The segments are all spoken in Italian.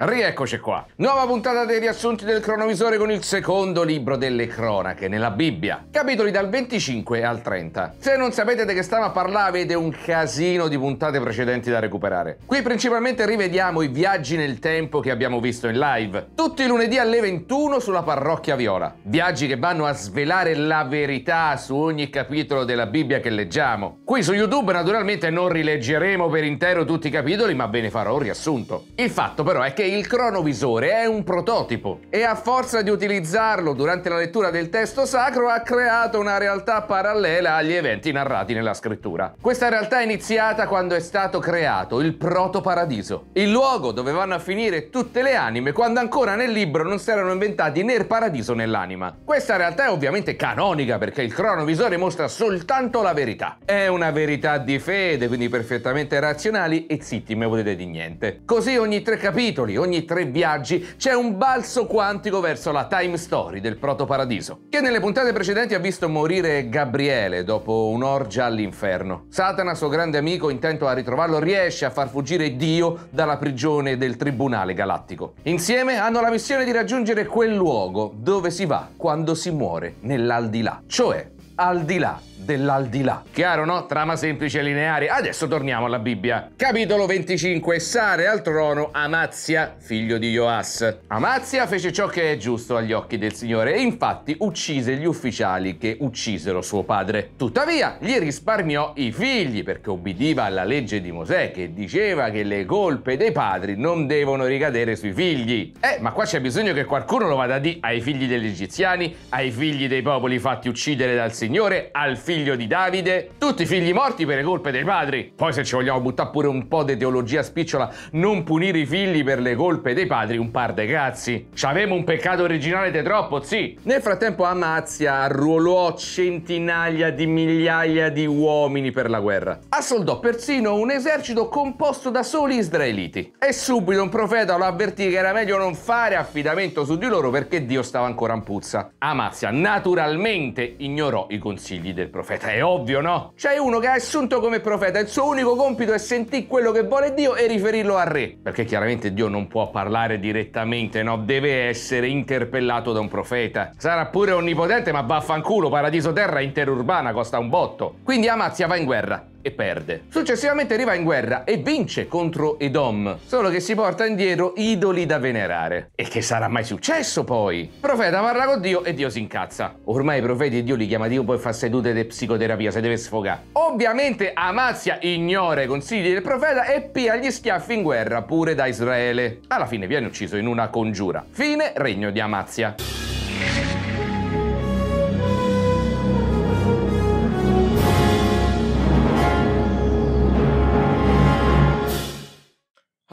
Rieccoci qua. Nuova puntata dei riassunti del cronovisore con il secondo libro delle cronache nella Bibbia. Capitoli dal 25 al 30. Se non sapete di che stiamo a parlare avete un casino di puntate precedenti da recuperare. Qui principalmente rivediamo i viaggi nel tempo che abbiamo visto in live. Tutti i lunedì alle 21 sulla parrocchia Viola. Viaggi che vanno a svelare la verità su ogni capitolo della Bibbia che leggiamo. Qui su YouTube naturalmente non rileggeremo per intero tutti i capitoli ma ve ne farò un riassunto. Il fatto però è che il cronovisore è un prototipo e a forza di utilizzarlo durante la lettura del testo sacro ha creato una realtà parallela agli eventi narrati nella scrittura. Questa realtà è iniziata quando è stato creato il proto-paradiso, il luogo dove vanno a finire tutte le anime quando ancora nel libro non si erano inventati né il paradiso né l'anima. Questa realtà è ovviamente canonica perché il cronovisore mostra soltanto la verità. È una verità di fede, quindi perfettamente razionali e zitti, me potete di niente. Così ogni tre capitoli, ogni tre viaggi c'è un balzo quantico verso la time story del proto paradiso, che nelle puntate precedenti ha visto morire Gabriele dopo un'orgia all'inferno. Satana, suo grande amico, intento a ritrovarlo, riesce a far fuggire Dio dalla prigione del Tribunale Galattico. Insieme hanno la missione di raggiungere quel luogo dove si va quando si muore, nell'aldilà, cioè al di là dell'aldilà. Chiaro, no? Trama semplice e lineare. Adesso torniamo alla Bibbia. Capitolo 25. Sare al trono Amazia, figlio di Joas. Amazia fece ciò che è giusto agli occhi del Signore e infatti uccise gli ufficiali che uccisero suo padre. Tuttavia, gli risparmiò i figli perché obbediva alla legge di Mosè che diceva che le colpe dei padri non devono ricadere sui figli. Eh, ma qua c'è bisogno che qualcuno lo vada a dire ai figli degli egiziani, ai figli dei popoli fatti uccidere dal Signore Signore al figlio di Davide, tutti i figli morti per le colpe dei padri. Poi se ci vogliamo buttare pure un po' di teologia spicciola, non punire i figli per le colpe dei padri, un par de cazzi. C'avemo un peccato originale di troppo, sì. Nel frattempo Amazia arruolò centinaia di migliaia di uomini per la guerra. Assoldò persino un esercito composto da soli israeliti. E subito un profeta lo avvertì che era meglio non fare affidamento su di loro perché Dio stava ancora in puzza. Amazia naturalmente ignorò i i consigli del profeta. È ovvio, no? C'è uno che ha assunto come profeta, il suo unico compito è sentire quello che vuole Dio e riferirlo al re. Perché chiaramente Dio non può parlare direttamente, no? Deve essere interpellato da un profeta. Sarà pure onnipotente, ma vaffanculo, paradiso terra interurbana costa un botto. Quindi Amazia va in guerra e perde. Successivamente arriva in guerra e vince contro Edom, solo che si porta indietro idoli da venerare. E che sarà mai successo poi? Il profeta parla con Dio e Dio si incazza. Ormai i profeti Dio li chiama Dio poi fa sedute di psicoterapia, se deve sfogare. Ovviamente Amazia ignora i consigli del profeta e pia gli schiaffi in guerra pure da Israele. Alla fine viene ucciso in una congiura. Fine regno di Amazia.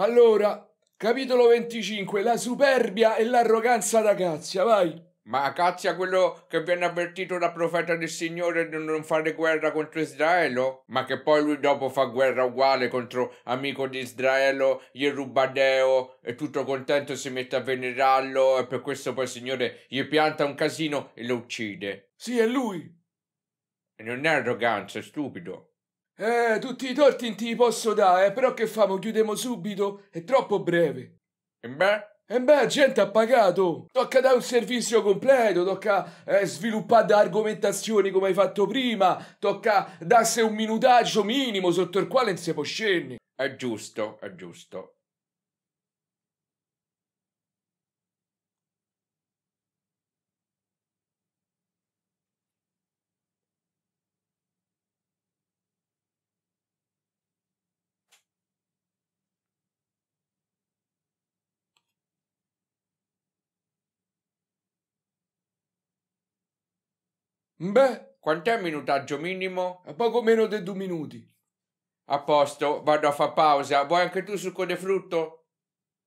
Allora, capitolo 25, la superbia e l'arroganza da Cazia, vai. Ma Cazia quello che viene avvertito dal profeta del Signore di non fare guerra contro Israele? Ma che poi lui dopo fa guerra uguale contro amico di Israele, Jerubadeo, e tutto contento si mette a venerarlo e per questo poi il Signore gli pianta un casino e lo uccide. Sì, è lui. Non è arroganza, è stupido. Eh, tutti i torti ti posso dare, però che famo? Chiudiamo subito? È troppo breve. E beh? E beh, gente ha pagato. Tocca dare un servizio completo, tocca eh, sviluppare argomentazioni come hai fatto prima, tocca darsi un minutaggio minimo sotto il quale non si può scendere. È giusto, è giusto. Beh, quant'è il minutaggio minimo? A poco meno di due minuti. A posto, vado a fa pausa. Vuoi anche tu succo di frutto?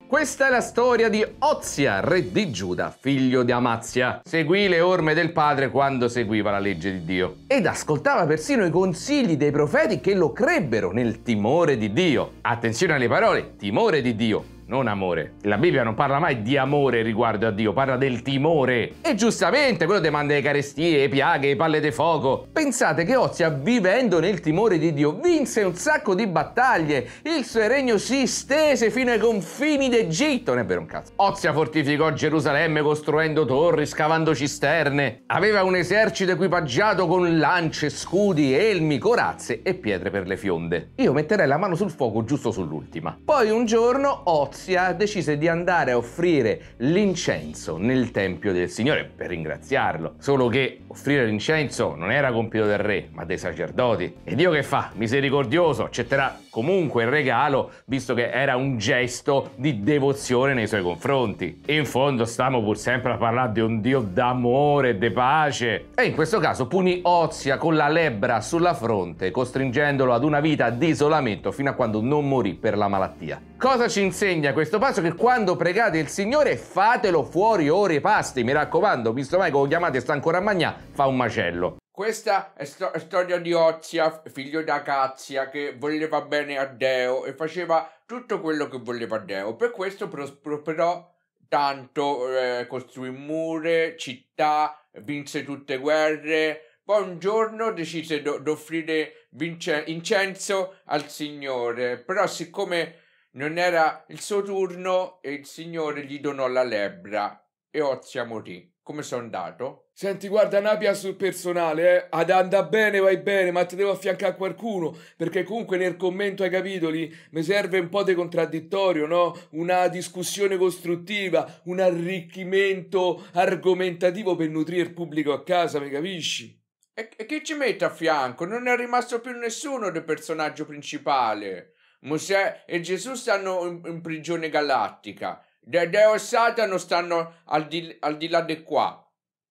Questa è la storia di Ozia, re di Giuda, figlio di Amazia. Seguì le orme del padre quando seguiva la legge di Dio ed ascoltava persino i consigli dei profeti che lo crebbero nel timore di Dio. Attenzione alle parole, timore di Dio, non amore. La Bibbia non parla mai di amore riguardo a Dio, parla del timore. E giustamente quello demanda le carestie, piaghe, palle di fuoco. Pensate che Ozia, vivendo nel timore di Dio, vinse un sacco di battaglie. Il suo regno si stese fino ai confini d'Egitto. Non è vero un cazzo. Ozia fortificò Gerusalemme costruendo torri, scavando cisterne. Aveva un esercito equipaggiato con lance, scudi, elmi, corazze e pietre per le fionde. Io metterei la mano sul fuoco giusto sull'ultima. Poi un giorno Ozia grazia, decise di andare a offrire l'incenso nel Tempio del Signore per ringraziarlo. Solo che offrire l'incenso non era compito del re, ma dei sacerdoti. E Dio che fa? Misericordioso, accetterà comunque il regalo, visto che era un gesto di devozione nei suoi confronti. In fondo stiamo pur sempre a parlare di un Dio d'amore, di pace. E in questo caso punì Ozia con la lebbra sulla fronte, costringendolo ad una vita di isolamento fino a quando non morì per la malattia. Cosa ci insegna questo passo? Che quando pregate il Signore fatelo fuori ore e pasti, mi raccomando, visto mai che lo chiamate sta ancora a mangiare, fa un macello. Questa è sto- storia di Ozia, figlio da Cazia, che voleva bene a Deo e faceva tutto quello che voleva Deo. Per questo prosperò tanto, eh, costruì mure, città, vinse tutte guerre. Poi un giorno decise d- offrire vince- incenso al Signore, però siccome non era il suo turno e il signore gli donò la lebbra e Ozia morì. Come sono andato? Senti, guarda, Napia sul personale, eh. Ad andà bene, vai bene, ma ti devo affiancare a qualcuno, perché comunque nel commento ai capitoli mi serve un po' di contraddittorio, no? Una discussione costruttiva, un arricchimento argomentativo per nutrire il pubblico a casa, mi capisci? E, e chi ci mette a fianco? Non è rimasto più nessuno del personaggio principale. Mosè e Gesù stanno in, in prigione galattica. De Deo e Satano stanno al di, al di là di qua.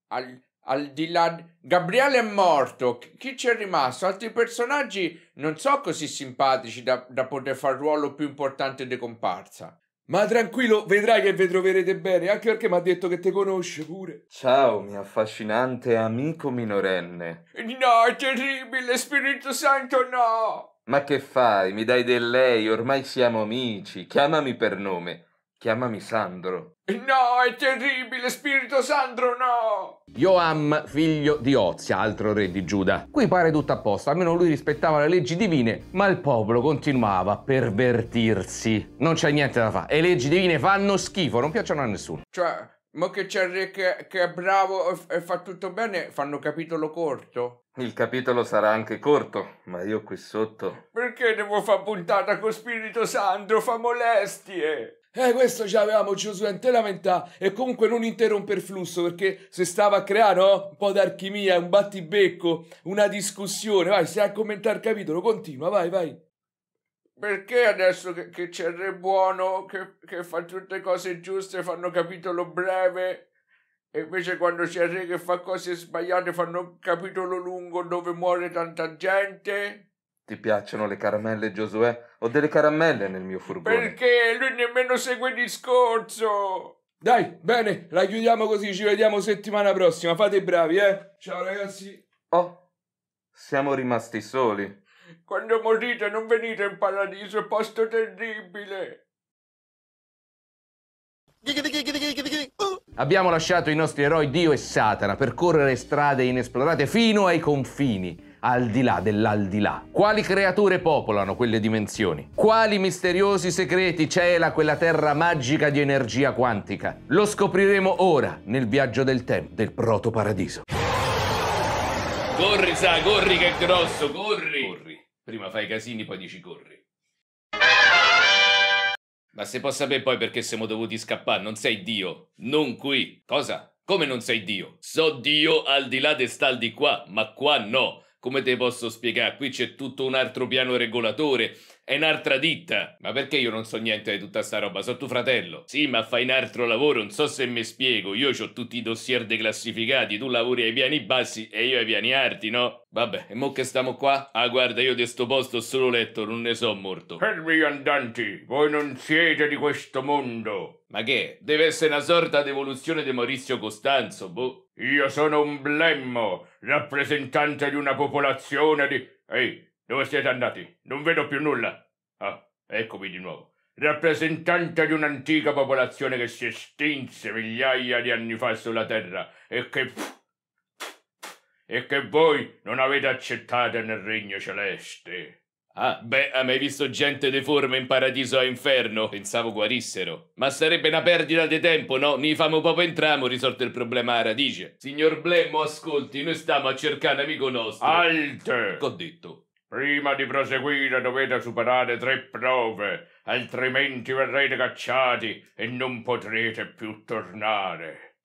Al, al di là. Gabriele è morto. Chi c'è rimasto? Altri personaggi non so così simpatici da, da poter fare il ruolo più importante di comparsa. Ma tranquillo, vedrai che vi troverete bene, anche perché mi ha detto che te conosce pure. Ciao, mio affascinante amico minorenne. No, è terribile, Spirito Santo, no! Ma che fai? Mi dai del lei, ormai siamo amici. Chiamami per nome. Chiamami Sandro. No, è terribile, Spirito Sandro, no! Joam, figlio di Ozia, altro re di Giuda. Qui pare tutto a posto, almeno lui rispettava le leggi divine, ma il popolo continuava a pervertirsi. Non c'è niente da fare, e le leggi divine fanno schifo, non piacciono a nessuno. Cioè, ma che c'è il re che, che è bravo e fa tutto bene, fanno capitolo corto? Il capitolo sarà anche corto, ma io qui sotto. Perché devo far puntata con Spirito Santo? Fa molestie! Eh, questo ci avevamo Giosuè te lamentà e comunque non interromper flusso perché se stava a creare no? Oh, un po' d'archimia, un battibecco, una discussione. Vai, stai a commentare il capitolo, continua, vai, vai. Perché adesso che, che c'è il re buono, che, che fa tutte cose giuste, fanno capitolo breve e invece quando c'è il re che fa cose sbagliate fanno un capitolo lungo dove muore tanta gente. Ti piacciono le caramelle, Giosuè? Ho delle caramelle nel mio furgone. Perché? Lui nemmeno segue il discorso. Dai, bene, la chiudiamo così, ci vediamo settimana prossima. Fate i bravi, eh? Ciao ragazzi. Oh, siamo rimasti soli. Quando morite non venite in paradiso, è posto terribile. Ghi, ghi, ghi, Abbiamo lasciato i nostri eroi Dio e Satana per correre strade inesplorate fino ai confini, al di là dell'aldilà. Quali creature popolano quelle dimensioni? Quali misteriosi segreti cela quella terra magica di energia quantica? Lo scopriremo ora nel viaggio del tempo del proto paradiso. Corri, sa, corri che è grosso, corri! Corri. Prima fai i casini, poi dici corri. Ma se posso sapere poi perché siamo dovuti scappare, non sei Dio, non qui. Cosa? Come non sei Dio? So Dio al di là de stal di qua, ma qua no. Come te posso spiegare? Qui c'è tutto un altro piano regolatore è un'altra ditta. Ma perché io non so niente di tutta sta roba? So tuo fratello. Sì, ma fai un altro lavoro, non so se mi spiego. Io ho tutti i dossier declassificati, tu lavori ai piani bassi e io ai piani alti, no? Vabbè, e mo che stiamo qua? Ah, guarda, io di sto posto ho solo letto, non ne so morto. Fermi andanti, voi non siete di questo mondo. Ma che? Deve essere una sorta di evoluzione di Maurizio Costanzo, boh. Io sono un blemmo, rappresentante di una popolazione di... Ehi, dove siete andati? Non vedo più nulla. Ah, eccomi di nuovo. Rappresentante di un'antica popolazione che si estinse migliaia di anni fa sulla terra e che... e che voi non avete accettato nel regno celeste. Ah, beh, ha mai visto gente deforme in paradiso a inferno? Pensavo guarissero. Ma sarebbe una perdita di tempo, no? Ni famo proprio entramo, risolto il problema a radice. Signor Blemmo, ascolti, noi stiamo a cercare un amico nostro. Alte! Che ho detto? Prima di proseguire dovete superare tre prove, altrimenti verrete cacciati e non potrete più tornare.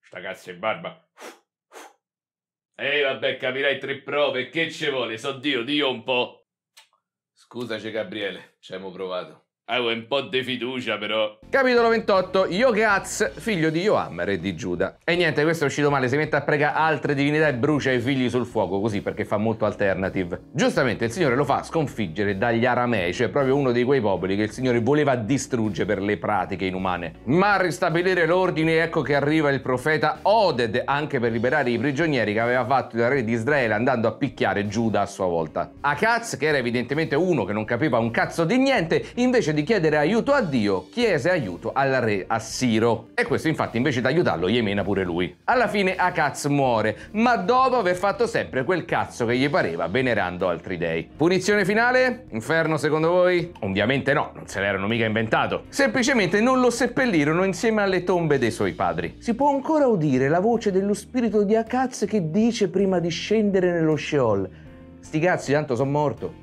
Sta cazzo in barba. Ehi vabbè, capirai tre prove, che ci vuole? So Dio, Dio un po'. Scusaci Gabriele, ci abbiamo provato. Avevo un po' di fiducia però. Capitolo 28. Yogaz, figlio di Joam, re di Giuda. E niente, questo è uscito male, si mette a prega altre divinità e brucia i figli sul fuoco, così perché fa molto alternative. Giustamente il Signore lo fa sconfiggere dagli Aramei, cioè proprio uno di quei popoli che il Signore voleva distruggere per le pratiche inumane. Ma a ristabilire l'ordine ecco che arriva il profeta Oded, anche per liberare i prigionieri che aveva fatto il re di Israele andando a picchiare Giuda a sua volta. Akaz, che era evidentemente uno che non capiva un cazzo di niente, invece invece di chiedere aiuto a Dio, chiese aiuto al re Assiro. E questo infatti invece di aiutarlo gli emena pure lui. Alla fine Akats muore, ma dopo aver fatto sempre quel cazzo che gli pareva venerando altri dei. Punizione finale? Inferno secondo voi? Ovviamente no, non se l'erano mica inventato. Semplicemente non lo seppellirono insieme alle tombe dei suoi padri. Si può ancora udire la voce dello spirito di Akats che dice prima di scendere nello Sheol. Sti cazzi, tanto sono morto.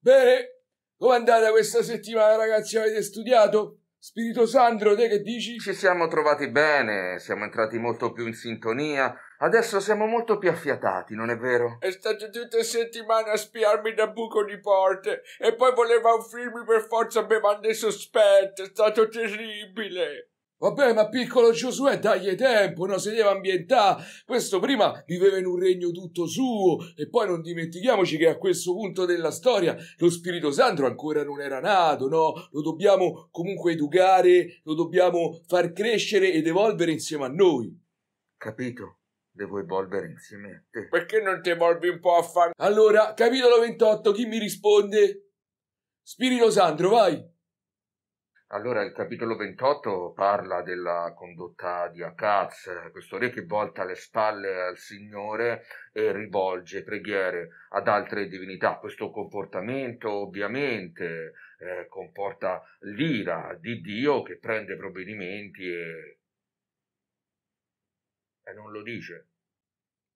Bene, come è andata questa settimana, ragazzi? Avete studiato? Spirito Sandro, te che dici? Ci siamo trovati bene, siamo entrati molto più in sintonia. Adesso siamo molto più affiatati, non è vero? È stato tutta settimana a spiarmi da buco di porte e poi voleva offrirmi per forza bevande sospette. È stato terribile. Vabbè, ma piccolo Giosuè, dagli tempo, no? Si deve ambientare. Questo prima viveva in un regno tutto suo. E poi non dimentichiamoci che a questo punto della storia lo Spirito Santo ancora non era nato, no? Lo dobbiamo comunque educare, lo dobbiamo far crescere ed evolvere insieme a noi. Capito? devo evolvere insieme a te. Perché non ti evolvi un po' a fan? Allora, capitolo 28, chi mi risponde? Spirito Sandro, vai! Allora, il capitolo 28 parla della condotta di Akaz, questo re che volta le spalle al Signore e rivolge preghiere ad altre divinità. Questo comportamento ovviamente eh, comporta l'ira di Dio che prende provvedimenti e... e non lo dice.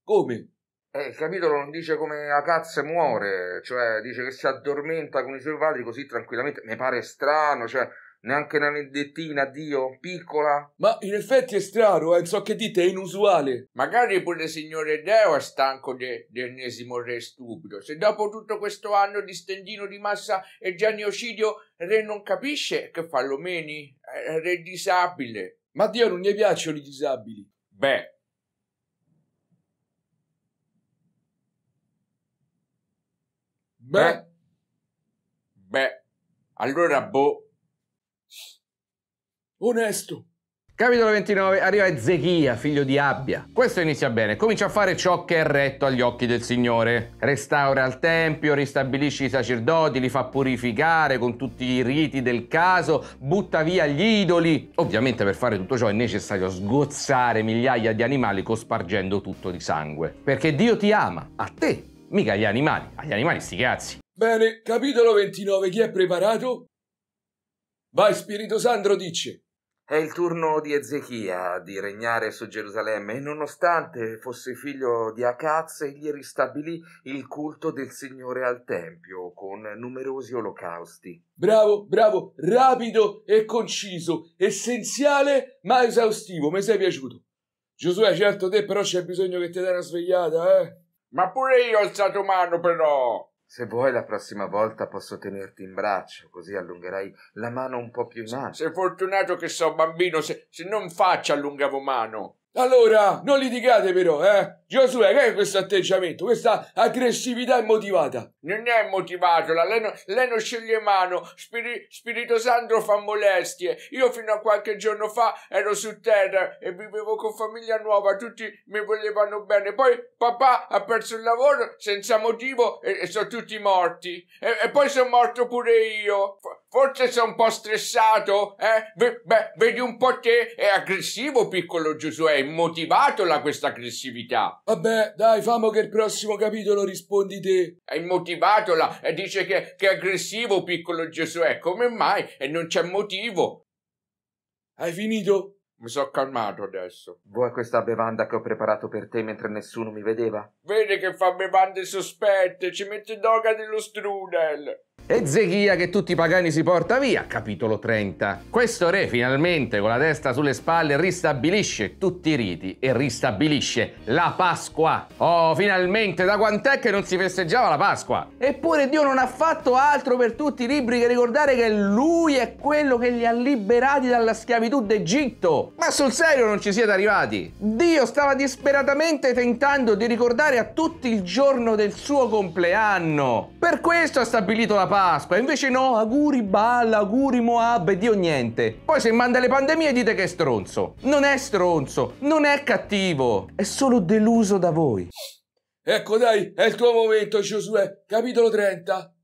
Come? Eh, il capitolo non dice come Akaz muore, cioè dice che si addormenta con i suoi padri così tranquillamente. Mi pare strano, cioè Neanche una nidettina, Dio, piccola? Ma in effetti è strano, eh, so che dite, è inusuale. Magari pure il signore Deo è stanco dell'ennesimo re stupido. Se dopo tutto questo anno di stendino di massa e genio il re non capisce che fa meni, È eh, re disabile. Ma Dio non gli piacciono i disabili. Beh, Beh. Beh. Allora, boh. Onesto. Capitolo 29, arriva Ezechia, figlio di Abbia. Questo inizia bene, comincia a fare ciò che è retto agli occhi del Signore. Restaura il Tempio, ristabilisce i sacerdoti, li fa purificare con tutti i riti del caso, butta via gli idoli. Ovviamente per fare tutto ciò è necessario sgozzare migliaia di animali cospargendo tutto di sangue. Perché Dio ti ama, a te, mica agli animali. Agli animali sti cazzi. Bene, capitolo 29, chi è preparato? Vai Spirito Sandro dice. È il turno di Ezechia di regnare su Gerusalemme e nonostante fosse figlio di Acaz, egli ristabilì il culto del Signore al Tempio con numerosi olocausti. Bravo, bravo, rapido e conciso, essenziale ma esaustivo, mi sei piaciuto. Giosuè, certo te però c'è bisogno che ti dai una svegliata, eh? Ma pure io ho alzato mano però! Se vuoi la prossima volta posso tenerti in braccio, così allungherai la mano un po' più in alto. Sei fortunato che so, bambino, se, se non faccio allungavo mano. Allora, non litigate però, eh? Giosuè, che è questo atteggiamento, questa aggressività immotivata? Non è motivatola, lei, no, lei non sceglie mano, Spiri, Spirito Santo fa molestie. Io fino a qualche giorno fa ero su terra e vivevo con famiglia nuova, tutti mi volevano bene. Poi papà ha perso il lavoro senza motivo e, e sono tutti morti. E, e poi sono morto pure io. Forse sei un po' stressato? Eh? Beh, vedi un po' te, è aggressivo piccolo Giosuè, è motivato la questa aggressività. Vabbè, dai, famo che il prossimo capitolo rispondi te. È motivato la, eh, dice che, che è aggressivo piccolo Giosuè, come mai? E non c'è motivo. Hai finito? Mi sono calmato adesso. Vuoi questa bevanda che ho preparato per te mentre nessuno mi vedeva? Vedi che fa bevande sospette, ci mette doga dello strudel. Ezechia che tutti i pagani si porta via, capitolo 30. Questo re finalmente con la testa sulle spalle ristabilisce tutti i riti e ristabilisce la Pasqua. Oh, finalmente, da quant'è che non si festeggiava la Pasqua? Eppure Dio non ha fatto altro per tutti i libri che ricordare che lui è quello che li ha liberati dalla schiavitù d'Egitto. Ma sul serio non ci siete arrivati? Dio stava disperatamente tentando di ricordare a tutti il giorno del suo compleanno. Per questo ha stabilito la Pasqua Pasqua. Invece no, auguri Balla, auguri Moab e Dio niente. Poi se manda le pandemie dite che è stronzo. Non è stronzo, non è cattivo, è solo deluso da voi. Ecco dai, è il tuo momento Giosuè, capitolo 30.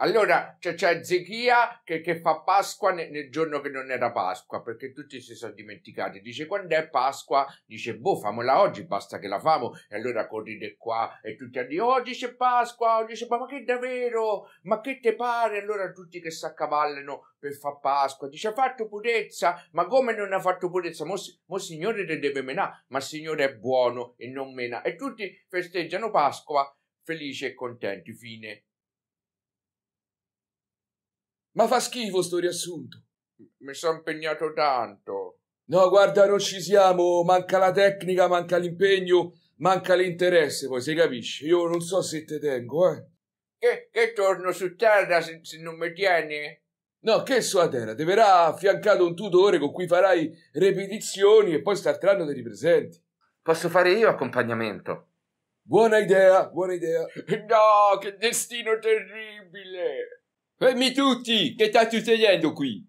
Allora c'è, c'è Ezechia che, che, fa Pasqua nel, nel, giorno che non era Pasqua perché tutti si sono dimenticati. Dice quando è Pasqua? Dice boh, famola oggi, basta che la famo. E allora corride qua e tutti hanno oh, oggi c'è Pasqua, oggi c'è ma che davvero? Ma che te pare? Allora tutti che accavallano per far Pasqua. Dice ha fatto purezza, ma come non ha fatto purezza? Mo, mo Signore te deve menare, ma il Signore è buono e non mena. E tutti festeggiano Pasqua felici e contenti. Fine. Ma fa schifo sto riassunto. Mi sono impegnato tanto. No, guarda, non ci siamo. Manca la tecnica, manca l'impegno, manca l'interesse, poi si capisce. Io non so se te tengo, eh. Che, che torno su terra se, se non mi tieni? No, che su a terra, ti verrà affiancato un tutore con cui farai ripetizioni e poi starteranno dei ripresenti. Posso fare io accompagnamento? Buona idea, buona idea. No, che destino terribile! Fermi tutti! Che sta succedendo qui?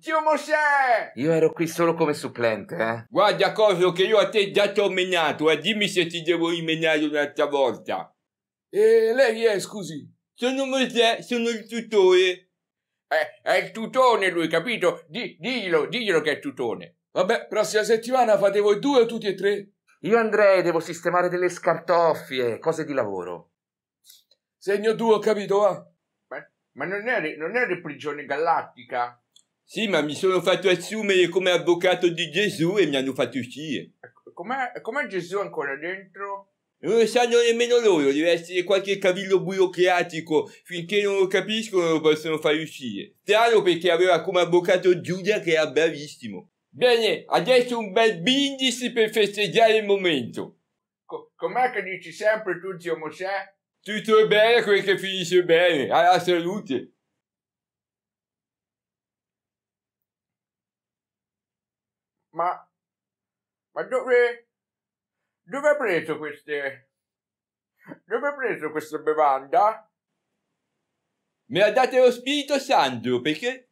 Zio Mosè! Io ero qui solo come supplente, eh. Guarda, cosa che io a te già ti ho menato, eh. Dimmi se ti devo rimenare un'altra volta. E lei chi è, scusi? Sono Mosè, sono il tutore. Eh, è il tutone lui, capito? Di, diglielo, diglielo che è il tutone. Vabbè, prossima settimana fate voi due o tutti e tre? Io andrei, devo sistemare delle scartoffie, cose di lavoro. Segno due, ho capito, va? Ma non eri, non eri prigione galattica? Sì, ma mi sono fatto assumere come avvocato di Gesù e mi hanno fatto uscire. Ecco, com'è, com'è Gesù ancora dentro? Non lo sanno nemmeno loro, deve essere qualche cavillo burocratico, finché non lo capiscono lo possono far uscire. Strano perché aveva come avvocato Giulia che era bravissimo. Bene, adesso un bel bindis per festeggiare il momento. com'è che dici sempre tu, zio Mosè? Tutto è bene quel che finisce bene. Alla ah, salute. Ma, ma dove, dove ha preso queste, dove ha preso questa bevanda? Me la date lo Spirito Santo, perché?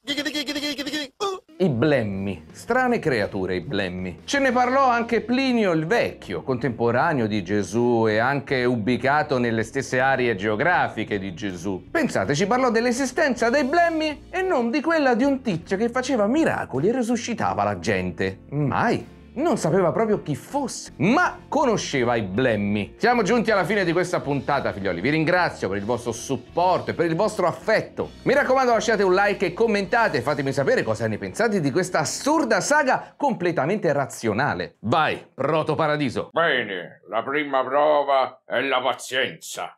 Gigi, gigi, gigi, gigi, gigi. Oh. I blemmi. Strane creature i blemmi. Ce ne parlò anche Plinio il Vecchio, contemporaneo di Gesù e anche ubicato nelle stesse aree geografiche di Gesù. Pensate, ci parlò dell'esistenza dei blemmi e non di quella di un tizio che faceva miracoli e resuscitava la gente. Mai non sapeva proprio chi fosse, ma conosceva i Blemmi. Siamo giunti alla fine di questa puntata, figlioli. Vi ringrazio per il vostro supporto e per il vostro affetto. Mi raccomando, lasciate un like e commentate, fatemi sapere cosa ne pensate di questa assurda saga completamente razionale. Vai, Proto Paradiso. Bene, la prima prova è la pazienza.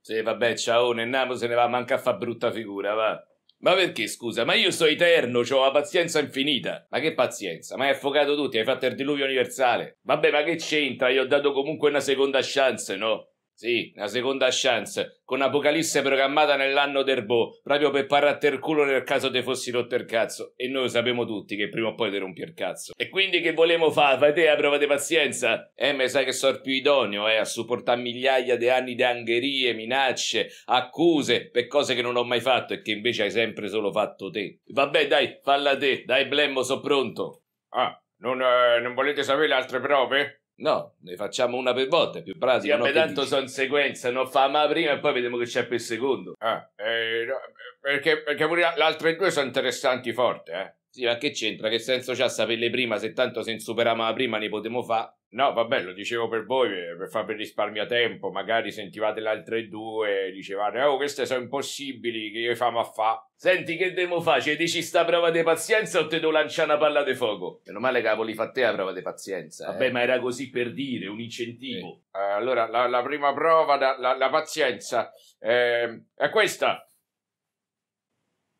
Sì, vabbè, ciao, Nennamo se ne va, manca a fa brutta figura, va. Ma perché scusa? Ma io sto eterno, ho la pazienza infinita. Ma che pazienza? Ma hai affogato tutti, hai fatto il diluvio universale. Vabbè, ma che c'entra? Gli ho dato comunque una seconda chance, no? Sì, una seconda chance, con Apocalisse programmata nell'anno d'Erbo, proprio per pararti il culo nel caso te fossi rotto il cazzo. E noi lo sappiamo tutti che prima o poi te rompi il cazzo. E quindi che volemo fare? Fai te la prova di pazienza? Eh, ma sai che sono più idoneo, eh, a supportare migliaia di anni di angherie, minacce, accuse, per cose che non ho mai fatto e che invece hai sempre solo fatto te. Vabbè, dai, falla te, dai Blemmo, so pronto. Ah, non, eh, non volete sapere le altre prove? No, ne facciamo una per volta, è più pratico. Sì, no, tanto sono sequenza, non fa la prima e poi vediamo che c'è per il secondo. Ah, eh, no, perché, perché pure le altre due sono interessanti forte, eh. Sì, ma che c'entra? Che senso c'ha saperle prima? Se tanto se insuperavamo la prima ne potevamo fare. No, vabbè, lo dicevo per voi, eh, per farvi risparmiare tempo. Magari sentivate le altre due, dicevate, oh, queste sono impossibili, che io famo a fa. Senti, che devo fare? Ci dici sta prova di pazienza o te devo lanciare una palla di fuoco? Meno male che la polifatte la prova di pazienza. Eh. Vabbè, eh. ma era così per dire, un incentivo. Eh. Eh, allora, la, la, prima prova, da, la, la pazienza, ehm, è questa.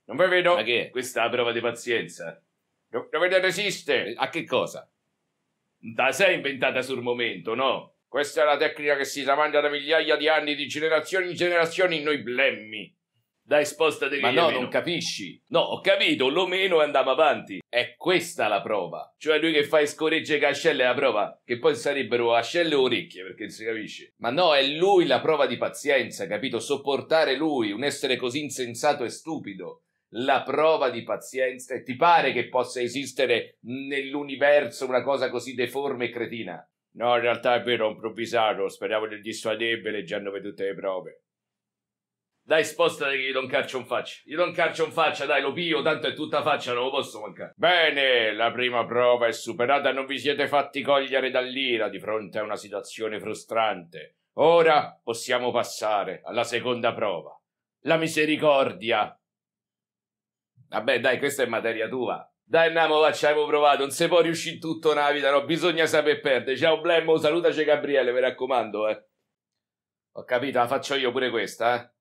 Non vi vedo. Ma che? Questa è la prova di pazienza. Do- dovete resistere. Eh, a che cosa? Da sei inventata sul momento, no? Questa è la tecnica che si tramanda da migliaia di anni, di generazione in generazione, in noi blemmi. Dai, sposta del Ma no, non capisci. No, ho capito, lo meno andiamo avanti. È questa la prova. Cioè lui che fa scoregge cascelle è la prova, che poi sarebbero ascelle o orecchie, perché si capisce. Ma no, è lui la prova di pazienza, capito? Sopportare lui, un essere così insensato e stupido la prova di pazienza? E ti pare che possa esistere nell'universo una cosa così deforme e cretina? No, in realtà è vero, ho improvvisato, speravo di dissuadirvi leggendo per tutte le prove. Dai, spostati che gli do un calcio in faccia. Gli do un calcio in faccia, dai, lo pio, tanto è tutta faccia, non lo posso mancare. Bene, la prima prova è superata, non vi siete fatti cogliere dall'ira di fronte a una situazione frustrante. Ora possiamo passare alla seconda prova. La misericordia. Vabbè, dai, questa è materia tua. Dai, andiamo, va, provato. Non si può riuscire tutto nella vita, no? Bisogna saper perdere. Ciao, Blemmo, salutaci Gabriele, mi raccomando, eh. Ho capito, la faccio io pure questa, eh.